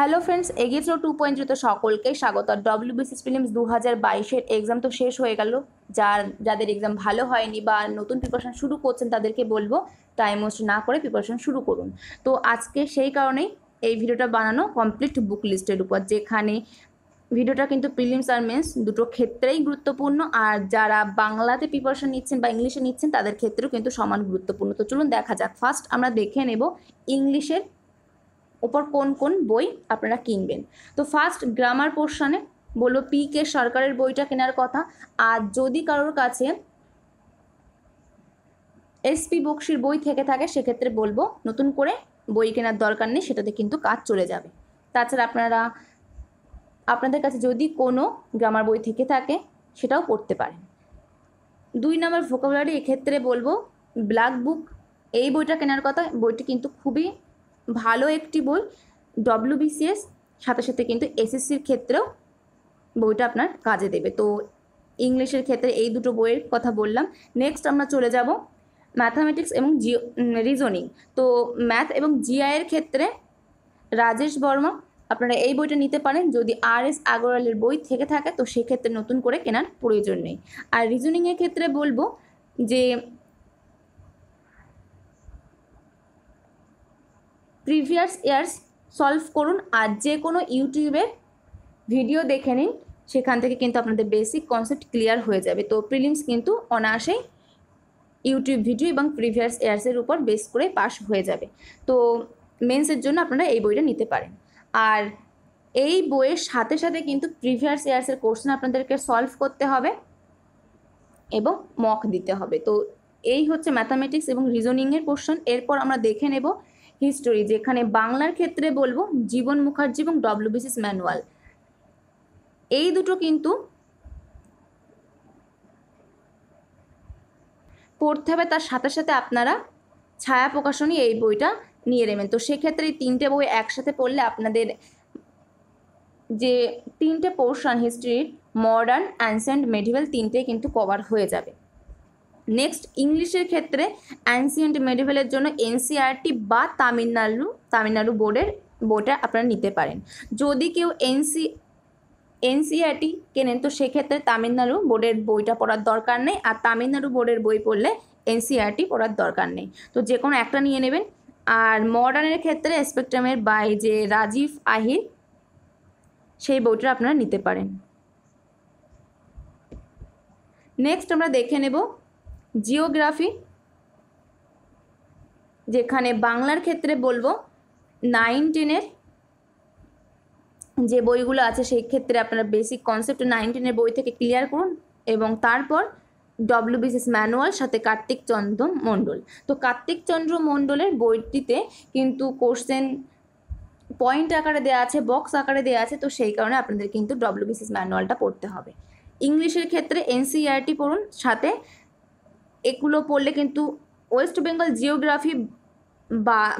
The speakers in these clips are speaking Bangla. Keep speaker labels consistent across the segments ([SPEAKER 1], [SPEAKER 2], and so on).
[SPEAKER 1] হ্যালো ফ্রেন্ডস এগিয়ে ছিল টু পয়েন্ট জিরোতে সকলকেই স্বাগত ডব্লিউ বিসিস ফিলিমস দু হাজার বাইশের এক্সাম তো শেষ হয়ে গেল যার যাদের এক্সাম ভালো হয়নি বা নতুন প্রিপারেশন শুরু করছেন তাদেরকে বলবো টাইম ওয়েস্ট না করে প্রিপারেশন শুরু করুন তো আজকে সেই কারণেই এই ভিডিওটা বানানো কমপ্লিট বুক লিস্টের উপর যেখানে ভিডিওটা কিন্তু প্রিলিমস আর মেন্স দুটো ক্ষেত্রেই গুরুত্বপূর্ণ আর যারা বাংলাতে প্রিপারেশন নিচ্ছেন বা ইংলিশে নিচ্ছেন তাদের ক্ষেত্রেও কিন্তু সমান গুরুত্বপূর্ণ তো চলুন দেখা যাক ফার্স্ট আমরা দেখে নেব ইংলিশের ওপর কোন কোন বই আপনারা কিনবেন তো ফার্স্ট গ্রামার পোর্শনে বলবো পি কে সরকারের বইটা কেনার কথা আর যদি কারোর কাছে এসপি বক্সির বই থেকে থাকে সেক্ষেত্রে বলবো নতুন করে বই কেনার দরকার নেই সেটাতে কিন্তু কাজ চলে যাবে তাছাড়া আপনারা আপনাদের কাছে যদি কোনো গ্রামার বই থেকে থাকে সেটাও পড়তে পারেন দুই নম্বর ভোকাবুলারি এক্ষেত্রে বলবো ব্ল্যাক বুক এই বইটা কেনার কথা বইটি কিন্তু খুবই ভালো একটি বই বিসিএস সাথে সাথে কিন্তু এসএসসির ক্ষেত্রেও বইটা আপনার কাজে দেবে তো ইংলিশের ক্ষেত্রে এই দুটো বইয়ের কথা বললাম নেক্সট আমরা চলে যাব ম্যাথামেটিক্স এবং জিও রিজনিং তো ম্যাথ এবং জিআইয়ের ক্ষেত্রে রাজেশ বর্মা আপনারা এই বইটা নিতে পারেন যদি আর এস আগরওয়ালের বই থেকে থাকে তো সেক্ষেত্রে নতুন করে কেনার প্রয়োজন নেই আর রিজনিংয়ের ক্ষেত্রে বলবো যে প্রিভিয়াস ইয়ার্স সলভ করুন আর যে কোনো ইউটিউবে ভিডিও দেখে নিন সেখান থেকে কিন্তু আপনাদের বেসিক কনসেপ্ট ক্লিয়ার হয়ে যাবে তো প্রিলিমস কিন্তু অনায়াসেই ইউটিউব ভিডিও এবং প্রিভিয়াস ইয়ার্সের উপর বেস করে পাস হয়ে যাবে তো মেন্সের জন্য আপনারা এই বইটা নিতে পারেন আর এই বইয়ের সাথে সাথে কিন্তু প্রিভিয়াস ইয়ার্সের কোশ্চেন আপনাদেরকে সলভ করতে হবে এবং মক দিতে হবে তো এই হচ্ছে ম্যাথামেটিক্স এবং রিজনিংয়ের কোশ্চেন এরপর আমরা দেখে নেবো হিস্টোরি যেখানে বাংলার ক্ষেত্রে বলবো জীবন মুখার্জি এবং ডব্লিউবিসিস ম্যানুয়াল এই দুটো কিন্তু পড়তে হবে তার সাথে সাথে আপনারা ছায়া প্রকাশনী এই বইটা নিয়ে নেবেন তো সেক্ষেত্রে এই তিনটে বই একসাথে পড়লে আপনাদের যে তিনটে পোর্শন হিস্ট্রির মডার্ন অ্যান্সেন্ট মেডিভেল তিনটে কিন্তু কভার হয়ে যাবে নেক্সট ইংলিশের ক্ষেত্রে অ্যান্সিয়েন্ট মেডিভেলের জন্য এনসিআরটি e বা তামিলনাড়ু তামিলনাড়ু বোর্ডের বইটা আপনারা নিতে পারেন যদি কেউ এনসি এনসিআরটি e কেনেন তো সেক্ষেত্রে তামিলনাড়ু বোর্ডের বইটা পড়ার দরকার নেই আর তামিলনাড়ু বোর্ডের বই পড়লে এনসিআরটি e পড়ার দরকার নেই তো যে কোনো একটা নিয়ে নেবেন আর মডার্নের ক্ষেত্রে স্পেকট্রামের বাই যে রাজীব আহির সেই বইটা আপনারা নিতে পারেন নেক্সট আমরা দেখে নেব জিওগ্রাফি যেখানে বাংলার ক্ষেত্রে বলবো নাইন টেনের যে বইগুলো আছে সেই ক্ষেত্রে আপনারা বেসিক কনসেপ্ট নাইন টেনের বই থেকে ক্লিয়ার করুন এবং তারপর ডব্লিউবিসিএস ম্যানুয়াল সাথে কার্তিক চন্দ্র মণ্ডল তো কার্তিক চন্দ্র মণ্ডলের বইটিতে কিন্তু কোশ্চেন পয়েন্ট আকারে দেওয়া আছে বক্স আকারে দেওয়া আছে তো সেই কারণে আপনাদের কিন্তু ডব্লিউবিসিএস ম্যানুয়ালটা পড়তে হবে ইংলিশের ক্ষেত্রে এনসিইআরটি e পড়ুন সাথে এগুলো পড়লে কিন্তু ওয়েস্ট বেঙ্গল জিওগ্রাফি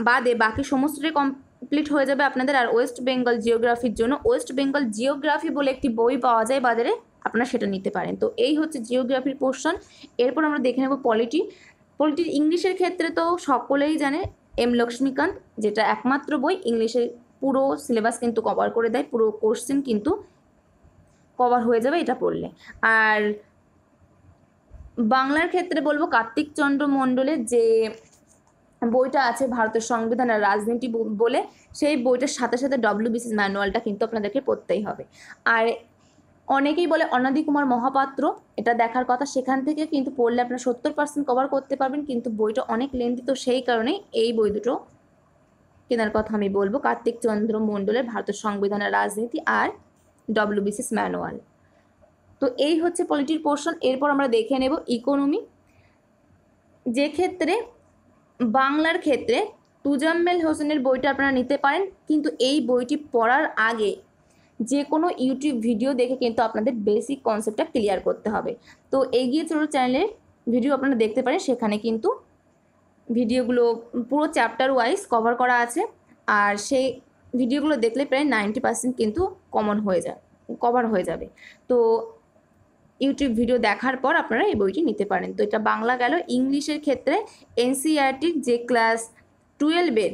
[SPEAKER 1] বাদে বাকি সমস্তটাই কমপ্লিট হয়ে যাবে আপনাদের আর ওয়েস্ট বেঙ্গল জিওগ্রাফির জন্য ওয়েস্ট বেঙ্গল জিওগ্রাফি বলে একটি বই পাওয়া যায় বাজারে আপনারা সেটা নিতে পারেন তো এই হচ্ছে জিওগ্রাফির পোর্শন এরপর আমরা দেখে নেব পলিটি পলিটির ইংলিশের ক্ষেত্রে তো সকলেই জানে এম লক্ষ্মীকান্ত যেটা একমাত্র বই ইংলিশের পুরো সিলেবাস কিন্তু কভার করে দেয় পুরো কোশ্চেন কিন্তু কভার হয়ে যাবে এটা পড়লে আর বাংলার ক্ষেত্রে বলবো কার্তিক চন্দ্র মণ্ডলের যে বইটা আছে ভারতের সংবিধান আর রাজনীতি বলে সেই বইটার সাথে সাথে ডব্লিউবিসি ম্যানুয়ালটা কিন্তু আপনাদেরকে পড়তেই হবে আর অনেকেই বলে অনাদি কুমার মহাপাত্র এটা দেখার কথা সেখান থেকে কিন্তু পড়লে আপনারা সত্তর পার্সেন্ট কভার করতে পারবেন কিন্তু বইটা অনেক লেন্দি তো সেই কারণেই এই বই দুটো কেনার কথা আমি বলবো কার্তিক চন্দ্র মণ্ডলের ভারতের সংবিধান আর রাজনীতি আর ডব্লিউবিসিস ম্যানুয়াল তো এই হচ্ছে পলিটির পোর্শন এরপর আমরা দেখে নেব ইকোনমি যে ক্ষেত্রে বাংলার ক্ষেত্রে তুজাম্মেল হোসেনের বইটা আপনারা নিতে পারেন কিন্তু এই বইটি পড়ার আগে যে কোনো ইউটিউব ভিডিও দেখে কিন্তু আপনাদের বেসিক কনসেপ্টটা ক্লিয়ার করতে হবে তো এগিয়ে চলো চ্যানেলের ভিডিও আপনারা দেখতে পারেন সেখানে কিন্তু ভিডিওগুলো পুরো চ্যাপ্টার ওয়াইজ কভার করা আছে আর সেই ভিডিওগুলো দেখলে প্রায় নাইনটি পার্সেন্ট কিন্তু কমন হয়ে যায় কভার হয়ে যাবে তো ইউটিউব ভিডিও দেখার পর আপনারা এই বইটি নিতে পারেন তো এটা বাংলা গেল ইংলিশের ক্ষেত্রে এনসিআরটির e যে ক্লাস টুয়েলভের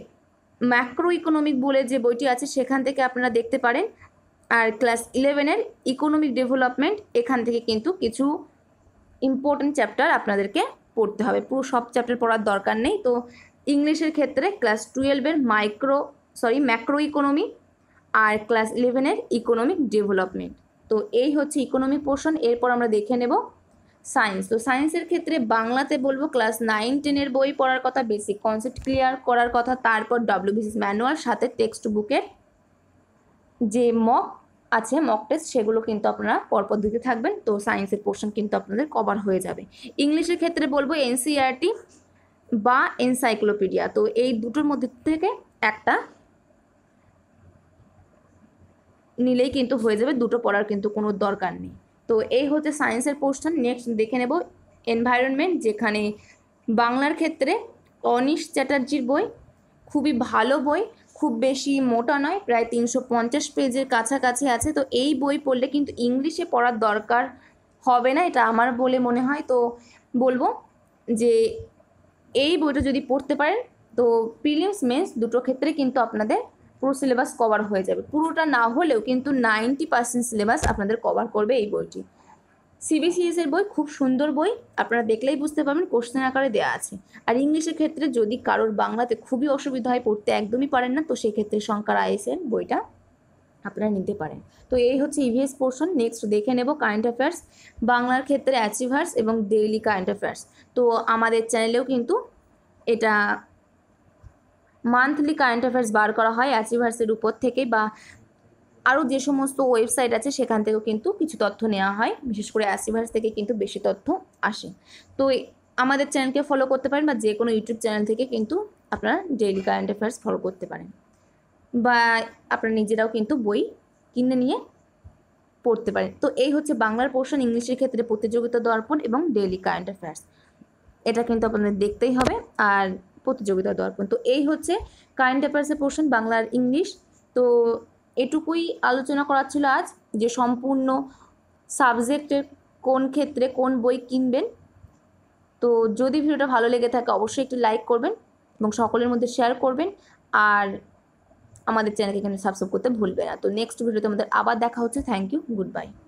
[SPEAKER 1] ম্যাক্রো ইকোনমিক বলে যে বইটি আছে সেখান থেকে আপনারা দেখতে পারেন আর ক্লাস ইলেভেনের ইকোনমিক ডেভেলপমেন্ট এখান থেকে কিন্তু কিছু ইম্পর্টেন্ট চ্যাপ্টার আপনাদেরকে পড়তে হবে পুরো সব চ্যাপ্টার পড়ার দরকার নেই তো ইংলিশের ক্ষেত্রে ক্লাস টুয়েলভের মাইক্রো সরি ম্যাক্রো ইকোনমি আর ক্লাস ইলেভেনের ইকোনমিক ডেভেলপমেন্ট তো এই হচ্ছে ইকোনমি পোর্শন এরপর আমরা দেখে নেব সায়েন্স তো সায়েন্সের ক্ষেত্রে বাংলাতে বলবো ক্লাস নাইন টেনের বই পড়ার কথা বেসিক কনসেপ্ট ক্লিয়ার করার কথা তারপর ডব্লিউবিসিস ম্যানুয়াল সাথে টেক্সট বুকের যে মক আছে মক টেস্ট সেগুলো কিন্তু আপনারা পরপর দিতে থাকবেন তো সায়েন্সের পোর্শন কিন্তু আপনাদের কভার হয়ে যাবে ইংলিশের ক্ষেত্রে বলবো এনসিআরটি e বা এনসাইক্লোপিডিয়া তো এই দুটোর মধ্যে থেকে একটা নিলেই কিন্তু হয়ে যাবে দুটো পড়ার কিন্তু কোনো দরকার নেই তো এই হচ্ছে সায়েন্সের পোর্শন নেক্সট দেখে নেব এনভায়রনমেন্ট যেখানে বাংলার ক্ষেত্রে অনিশ চ্যাটার্জির বই খুবই ভালো বই খুব বেশি মোটা নয় প্রায় তিনশো পঞ্চাশ পেজের কাছাকাছি আছে তো এই বই পড়লে কিন্তু ইংলিশে পড়ার দরকার হবে না এটা আমার বলে মনে হয় তো বলবো যে এই বইটা যদি পড়তে পারেন তো প্রিলিমস মেন্স দুটো ক্ষেত্রে কিন্তু আপনাদের পুরো সিলেবাস কভার হয়ে যাবে পুরোটা না হলেও কিন্তু নাইনটি পার্সেন্ট সিলেবাস আপনাদের কভার করবে এই বইটি সিবিসিএস এর বই খুব সুন্দর বই আপনারা দেখলেই বুঝতে পারবেন কোশ্চেন আকারে দেওয়া আছে আর ইংলিশের ক্ষেত্রে যদি কারোর বাংলাতে খুবই অসুবিধা হয় পড়তে একদমই পারেন না তো সেক্ষেত্রে সংখ্যা আইএসের বইটা আপনারা নিতে পারেন তো এই হচ্ছে ইভিএস পোর্শন নেক্সট দেখে নেব কারেন্ট অ্যাফেয়ার্স বাংলার ক্ষেত্রে অ্যাচিভার্স এবং ডেইলি কারেন্ট অ্যাফেয়ার্স তো আমাদের চ্যানেলেও কিন্তু এটা মান্থলি কারেন্ট অ্যাফেয়ার্স বার করা হয় অ্যাচিভার্সের উপর থেকে বা আরও যে সমস্ত ওয়েবসাইট আছে সেখান থেকেও কিন্তু কিছু তথ্য নেওয়া হয় বিশেষ করে অ্যাসিভার্স থেকে কিন্তু বেশি তথ্য আসে তো আমাদের চ্যানেলকে ফলো করতে পারেন বা যে কোনো ইউটিউব চ্যানেল থেকে কিন্তু আপনারা ডেইলি কারেন্ট অ্যাফেয়ার্স ফলো করতে পারেন বা আপনারা নিজেরাও কিন্তু বই কিনে নিয়ে পড়তে পারেন তো এই হচ্ছে বাংলার পোর্শন ইংলিশের ক্ষেত্রে প্রতিযোগিতা দর্পণ এবং ডেইলি কারেন্ট অ্যাফেয়ার্স এটা কিন্তু আপনাদের দেখতেই হবে আর প্রতিযোগিতা দর্পণ তো এই হচ্ছে কারেন্ট অ্যাফেয়ার্সের পোর্শন বাংলা আর ইংলিশ তো এটুকুই আলোচনা করার ছিল আজ যে সম্পূর্ণ সাবজেক্টের কোন ক্ষেত্রে কোন বই কিনবেন তো যদি ভিডিওটা ভালো লেগে থাকে অবশ্যই একটি লাইক করবেন এবং সকলের মধ্যে শেয়ার করবেন আর আমাদের চ্যানেলকে এখানে সাবস্ক্রাইব করতে ভুলবে না তো নেক্সট ভিডিওতে আমাদের আবার দেখা হচ্ছে থ্যাংক ইউ গুড বাই